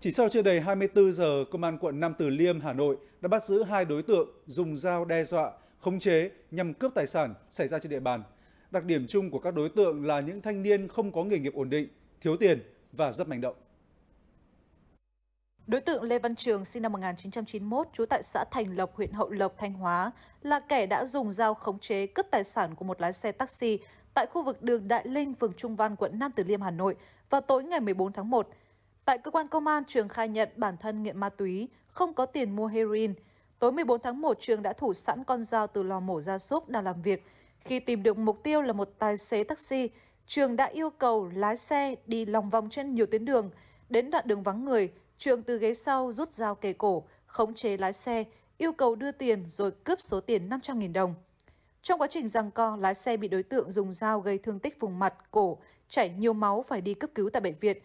Chỉ sau chưa đầy 24 giờ, Công an quận Nam Từ Liêm, Hà Nội đã bắt giữ hai đối tượng dùng dao đe dọa, khống chế nhằm cướp tài sản xảy ra trên địa bàn. Đặc điểm chung của các đối tượng là những thanh niên không có nghề nghiệp ổn định, thiếu tiền và rất manh động. Đối tượng Lê Văn Trường sinh năm 1991, trú tại xã Thành Lộc, huyện Hậu Lộc, Thanh Hóa, là kẻ đã dùng dao khống chế cướp tài sản của một lái xe taxi tại khu vực đường Đại Linh, phường Trung Văn, quận Nam Từ Liêm, Hà Nội vào tối ngày 14 tháng 1. Tại cơ quan công an, Trường khai nhận bản thân nghiện ma túy, không có tiền mua heroin. Tối 14 tháng 1, Trường đã thủ sẵn con dao từ lò mổ gia súc đang làm việc. Khi tìm được mục tiêu là một tài xế taxi, Trường đã yêu cầu lái xe đi lòng vòng trên nhiều tuyến đường. Đến đoạn đường vắng người, Trường từ ghế sau rút dao kề cổ, khống chế lái xe, yêu cầu đưa tiền rồi cướp số tiền 500.000 đồng. Trong quá trình giằng co, lái xe bị đối tượng dùng dao gây thương tích vùng mặt, cổ, chảy nhiều máu phải đi cấp cứu tại bệnh viện.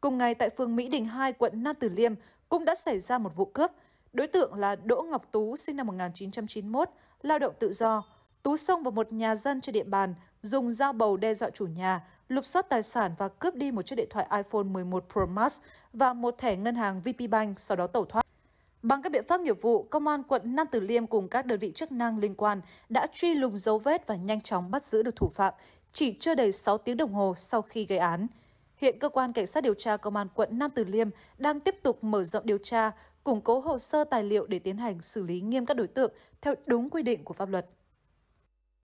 Cùng ngày tại phường Mỹ Đình 2, quận Nam Từ Liêm cũng đã xảy ra một vụ cướp. Đối tượng là Đỗ Ngọc Tú, sinh năm 1991, lao động tự do. Tú xông vào một nhà dân trên địa bàn, dùng dao bầu đe dọa chủ nhà, lục soát tài sản và cướp đi một chiếc điện thoại iPhone 11 Pro Max và một thẻ ngân hàng VPBank, sau đó tẩu thoát. Bằng các biện pháp nghiệp vụ, Công an quận Nam Từ Liêm cùng các đơn vị chức năng liên quan đã truy lùng dấu vết và nhanh chóng bắt giữ được thủ phạm chỉ chưa đầy 6 tiếng đồng hồ sau khi gây án. Hiện cơ quan cảnh sát điều tra công an quận Nam Từ Liêm đang tiếp tục mở rộng điều tra, củng cố hồ sơ tài liệu để tiến hành xử lý nghiêm các đối tượng theo đúng quy định của pháp luật.